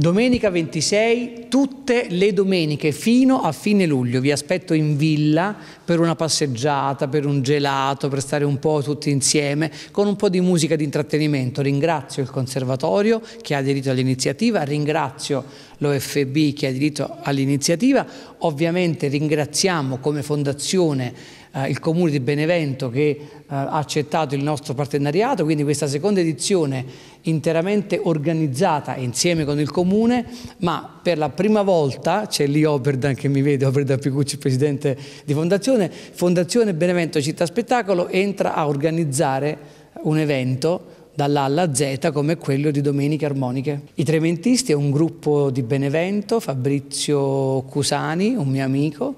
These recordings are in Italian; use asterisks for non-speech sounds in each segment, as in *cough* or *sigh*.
Domenica 26, tutte le domeniche fino a fine luglio. Vi aspetto in villa per una passeggiata, per un gelato, per stare un po' tutti insieme, con un po' di musica di intrattenimento. Ringrazio il Conservatorio che ha aderito all'iniziativa, ringrazio l'OFB che ha diritto all'iniziativa. Ovviamente ringraziamo come fondazione eh, il Comune di Benevento che eh, ha accettato il nostro partenariato, quindi questa seconda edizione interamente organizzata insieme con il Comune, ma per la prima volta, c'è lì Oberdan che mi vede, Oberdan Picucci, Presidente di Fondazione, Fondazione Benevento Città Spettacolo entra a organizzare un evento dall'A alla Z come quello di Domeniche Armoniche. I Trementisti è un gruppo di Benevento, Fabrizio Cusani, un mio amico,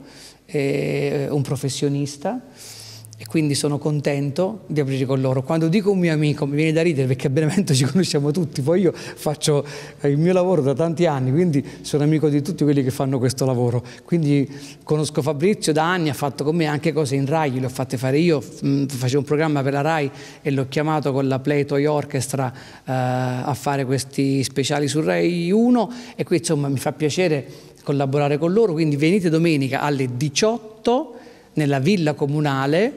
un professionista e quindi sono contento di aprire con loro. Quando dico un mio amico mi viene da ridere perché a Benevento *laughs* ci conosciamo tutti, poi io faccio eh, il mio lavoro da tanti anni, quindi sono amico di tutti quelli che fanno questo lavoro. Quindi conosco Fabrizio da anni, ha fatto con me anche cose in Rai, le ho fatte fare io, mm, facevo un programma per la Rai e l'ho chiamato con la Play Toy Orchestra eh, a fare questi speciali su Rai 1 e qui insomma mi fa piacere collaborare con loro, quindi venite domenica alle 18 nella villa comunale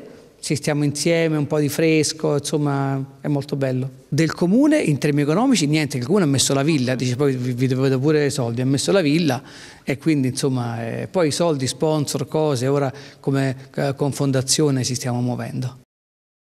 ci stiamo insieme, un po' di fresco, insomma è molto bello. Del comune in termini economici niente, il comune ha messo la villa, dice poi vi dovete pure i soldi, ha messo la villa e quindi insomma eh, poi soldi, sponsor, cose, ora come eh, con fondazione ci stiamo muovendo.